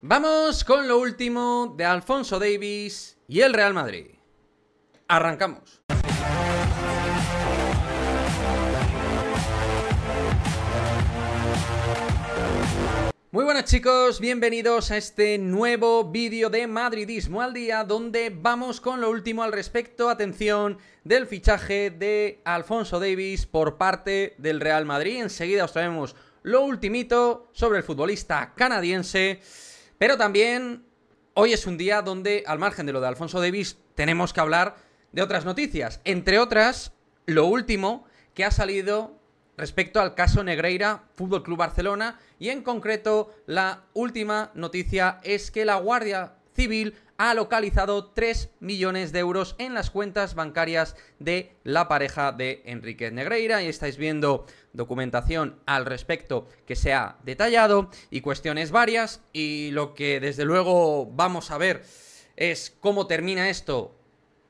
Vamos con lo último de Alfonso Davis y el Real Madrid. Arrancamos. Muy buenas chicos, bienvenidos a este nuevo vídeo de Madridismo al día donde vamos con lo último al respecto, atención, del fichaje de Alfonso Davis por parte del Real Madrid. Enseguida os traemos lo ultimito sobre el futbolista canadiense. Pero también hoy es un día donde, al margen de lo de Alfonso Davis, tenemos que hablar de otras noticias. Entre otras, lo último que ha salido respecto al caso Negreira Fútbol Club Barcelona y en concreto la última noticia es que la Guardia Civil ha localizado 3 millones de euros en las cuentas bancarias de la pareja de Enrique Negreira. Y estáis viendo documentación al respecto que se ha detallado y cuestiones varias. Y lo que desde luego vamos a ver es cómo termina esto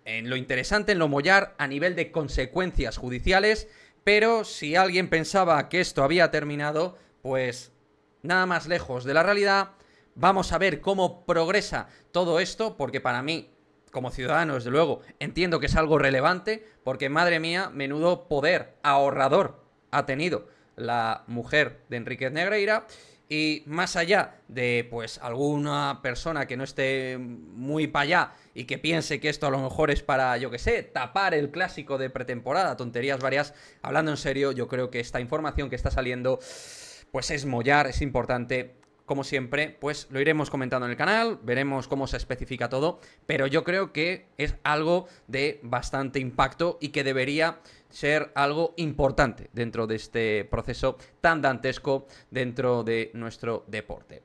en lo interesante, en lo mollar a nivel de consecuencias judiciales. Pero si alguien pensaba que esto había terminado, pues nada más lejos de la realidad Vamos a ver cómo progresa todo esto, porque para mí, como ciudadano, desde luego, entiendo que es algo relevante, porque madre mía, menudo poder ahorrador ha tenido la mujer de Enriquez Negreira. Y más allá de pues alguna persona que no esté muy para allá y que piense que esto a lo mejor es para, yo que sé, tapar el clásico de pretemporada, tonterías varias, hablando en serio, yo creo que esta información que está saliendo pues es mollar, es importante como siempre, pues lo iremos comentando en el canal, veremos cómo se especifica todo, pero yo creo que es algo de bastante impacto y que debería ser algo importante dentro de este proceso tan dantesco dentro de nuestro deporte.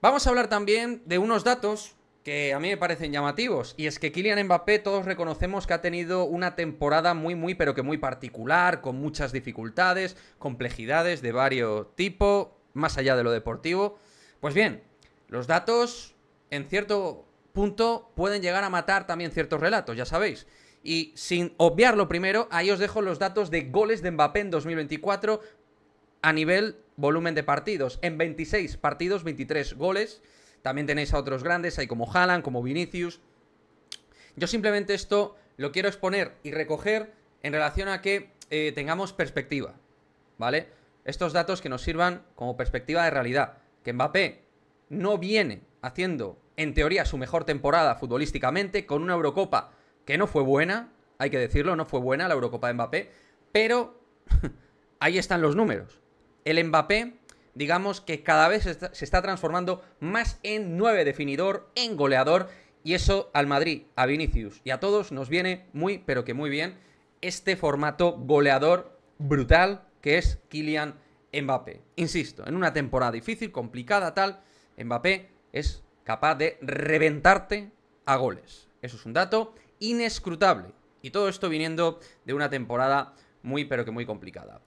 Vamos a hablar también de unos datos que a mí me parecen llamativos. Y es que Kylian Mbappé todos reconocemos que ha tenido una temporada muy, muy, pero que muy particular, con muchas dificultades, complejidades de varios tipo, más allá de lo deportivo. Pues bien, los datos en cierto punto pueden llegar a matar también ciertos relatos, ya sabéis. Y sin obviarlo primero, ahí os dejo los datos de goles de Mbappé en 2024 a nivel volumen de partidos. En 26 partidos, 23 goles. También tenéis a otros grandes, hay como Haaland, como Vinicius. Yo simplemente esto lo quiero exponer y recoger en relación a que eh, tengamos perspectiva, ¿vale? estos datos que nos sirvan como perspectiva de realidad. Que Mbappé no viene haciendo, en teoría, su mejor temporada futbolísticamente con una Eurocopa que no fue buena, hay que decirlo, no fue buena la Eurocopa de Mbappé, pero ahí están los números. El Mbappé, digamos que cada vez se está transformando más en nueve definidor, en goleador, y eso al Madrid, a Vinicius y a todos nos viene muy, pero que muy bien este formato goleador brutal que es Kylian Mbappé. Insisto, en una temporada difícil, complicada, tal, Mbappé es capaz de reventarte a goles. Eso es un dato inescrutable. Y todo esto viniendo de una temporada muy, pero que muy complicada.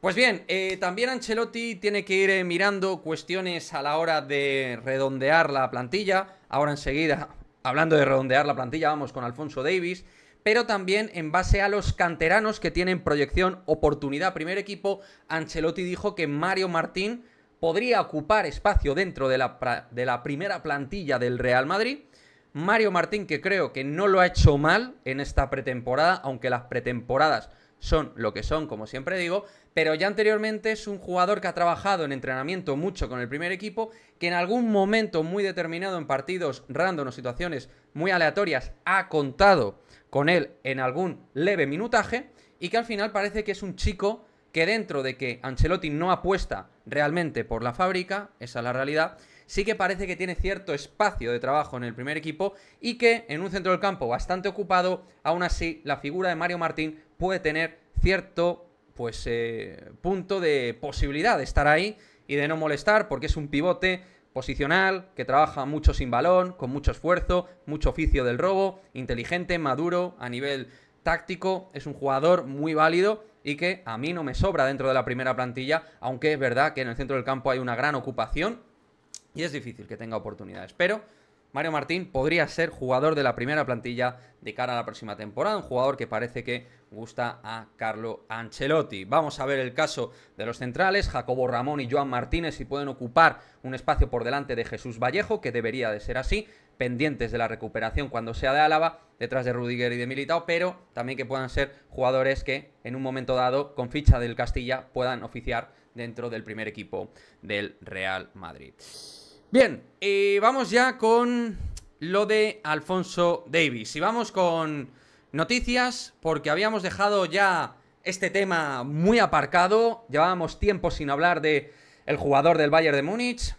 Pues bien, eh, también Ancelotti tiene que ir eh, mirando cuestiones a la hora de redondear la plantilla. Ahora enseguida, hablando de redondear la plantilla, vamos con Alfonso Davis pero también en base a los canteranos que tienen proyección, oportunidad. Primer equipo, Ancelotti dijo que Mario Martín podría ocupar espacio dentro de la, primera plantilla del Real Madrid. Mario Martín, que creo que no lo ha hecho mal en esta pretemporada, aunque las pretemporadas son lo que son, como siempre digo, pero ya anteriormente es un jugador que ha trabajado en entrenamiento mucho con el primer equipo, que en algún momento muy determinado en partidos random o situaciones muy aleatorias ha contado con él en algún leve minutaje y que al final parece que es un chico que dentro de que Ancelotti no apuesta realmente por la fábrica, esa es la realidad, sí que parece que tiene cierto espacio de trabajo en el primer equipo y que en un centro del campo bastante ocupado, aún así, la figura de Mario Martín puede tener cierto pues eh, punto de posibilidad de estar ahí y de no molestar porque es un pivote posicional, que trabaja mucho sin balón, con mucho esfuerzo, mucho oficio del robo, inteligente, maduro, a nivel táctico, es un jugador muy válido y que a mí no me sobra dentro de la primera plantilla, aunque es verdad que en el centro del campo hay una gran ocupación y es difícil que tenga oportunidades. Pero Mario Martín podría ser jugador de la primera plantilla de cara a la próxima temporada, un jugador que parece que gusta a Carlo Ancelotti. Vamos a ver el caso de los centrales, Jacobo Ramón y Joan Martínez, si pueden ocupar un espacio por delante de Jesús Vallejo, que debería de ser así, pendientes de la recuperación cuando sea de Álava, detrás de Rudiger y de Militao, pero también que puedan ser jugadores que en un momento dado, con ficha del Castilla, puedan oficiar dentro del primer equipo del Real Madrid. Bien, y eh, vamos ya con lo de Alfonso Davis. Y vamos con noticias, porque habíamos dejado ya este tema muy aparcado. Llevábamos tiempo sin hablar de el jugador del Bayern de Múnich.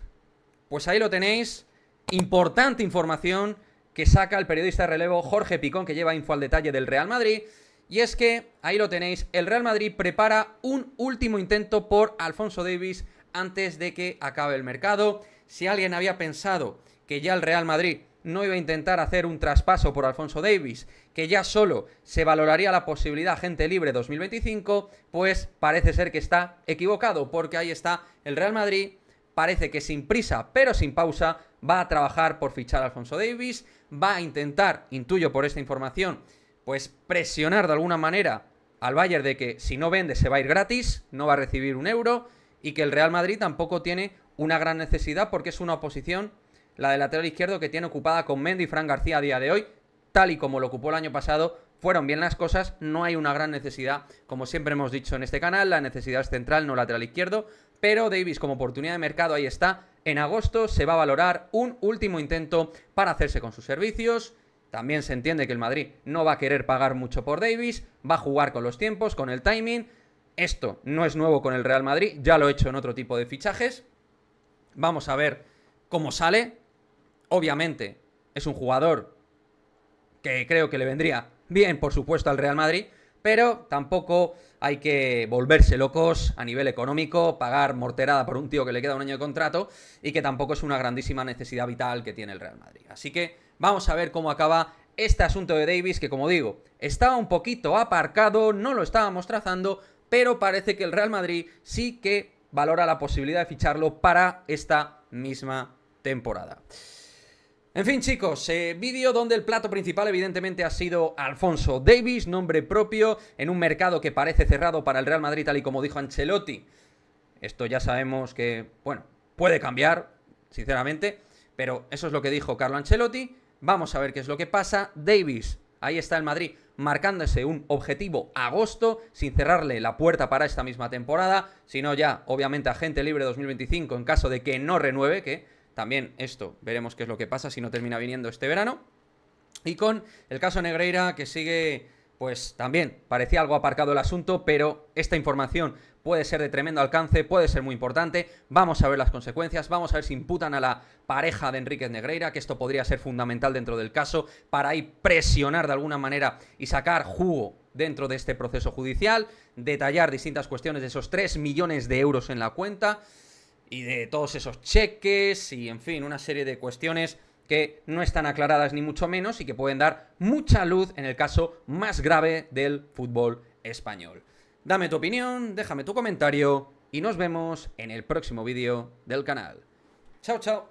Pues ahí lo tenéis. Importante información que saca el periodista de relevo Jorge Picón, que lleva info al detalle del Real Madrid. Y es que, ahí lo tenéis, el Real Madrid prepara un último intento por Alfonso Davis antes de que acabe el mercado si alguien había pensado que ya el Real Madrid no iba a intentar hacer un traspaso por Alfonso Davis, que ya solo se valoraría la posibilidad gente libre 2025, pues parece ser que está equivocado, porque ahí está el Real Madrid, parece que sin prisa, pero sin pausa, va a trabajar por fichar a Alfonso Davis, va a intentar, intuyo por esta información, pues presionar de alguna manera al Bayern de que si no vende se va a ir gratis, no va a recibir un euro, y que el Real Madrid tampoco tiene una gran necesidad porque es una oposición la de lateral izquierdo, que tiene ocupada con Mendy y Fran García a día de hoy, tal y como lo ocupó el año pasado. Fueron bien las cosas, no hay una gran necesidad, como siempre hemos dicho en este canal, la necesidad es central, no lateral izquierdo, pero Davis como oportunidad de mercado ahí está. En agosto se va a valorar un último intento para hacerse con sus servicios. También se entiende que el Madrid no va a querer pagar mucho por Davis, va a jugar con los tiempos, con el timing. Esto no es nuevo con el Real Madrid, ya lo he hecho en otro tipo de fichajes, Vamos a ver cómo sale. Obviamente es un jugador que creo que le vendría bien, por supuesto, al Real Madrid, pero tampoco hay que volverse locos a nivel económico, pagar morterada por un tío que le queda un año de contrato y que tampoco es una grandísima necesidad vital que tiene el Real Madrid. Así que vamos a ver cómo acaba este asunto de Davis, que como digo, estaba un poquito aparcado, no lo estábamos trazando, pero parece que el Real Madrid sí que valora la posibilidad de ficharlo para esta misma temporada. En fin, chicos, eh, vídeo donde el plato principal evidentemente ha sido Alfonso Davis, nombre propio, en un mercado que parece cerrado para el Real Madrid, tal y como dijo Ancelotti. Esto ya sabemos que, bueno, puede cambiar, sinceramente, pero eso es lo que dijo Carlo Ancelotti. Vamos a ver qué es lo que pasa. Davis, ahí está el Madrid marcándose un objetivo agosto, sin cerrarle la puerta para esta misma temporada, sino ya, obviamente, agente libre 2025 en caso de que no renueve, que también esto veremos qué es lo que pasa si no termina viniendo este verano. Y con el caso Negreira, que sigue pues también parecía algo aparcado el asunto, pero esta información puede ser de tremendo alcance, puede ser muy importante. Vamos a ver las consecuencias, vamos a ver si imputan a la pareja de Enríquez Negreira, que esto podría ser fundamental dentro del caso, para ahí presionar de alguna manera y sacar jugo dentro de este proceso judicial, detallar distintas cuestiones de esos 3 millones de euros en la cuenta y de todos esos cheques y, en fin, una serie de cuestiones que no están aclaradas ni mucho menos y que pueden dar mucha luz en el caso más grave del fútbol español. Dame tu opinión, déjame tu comentario y nos vemos en el próximo vídeo del canal. Chao, chao.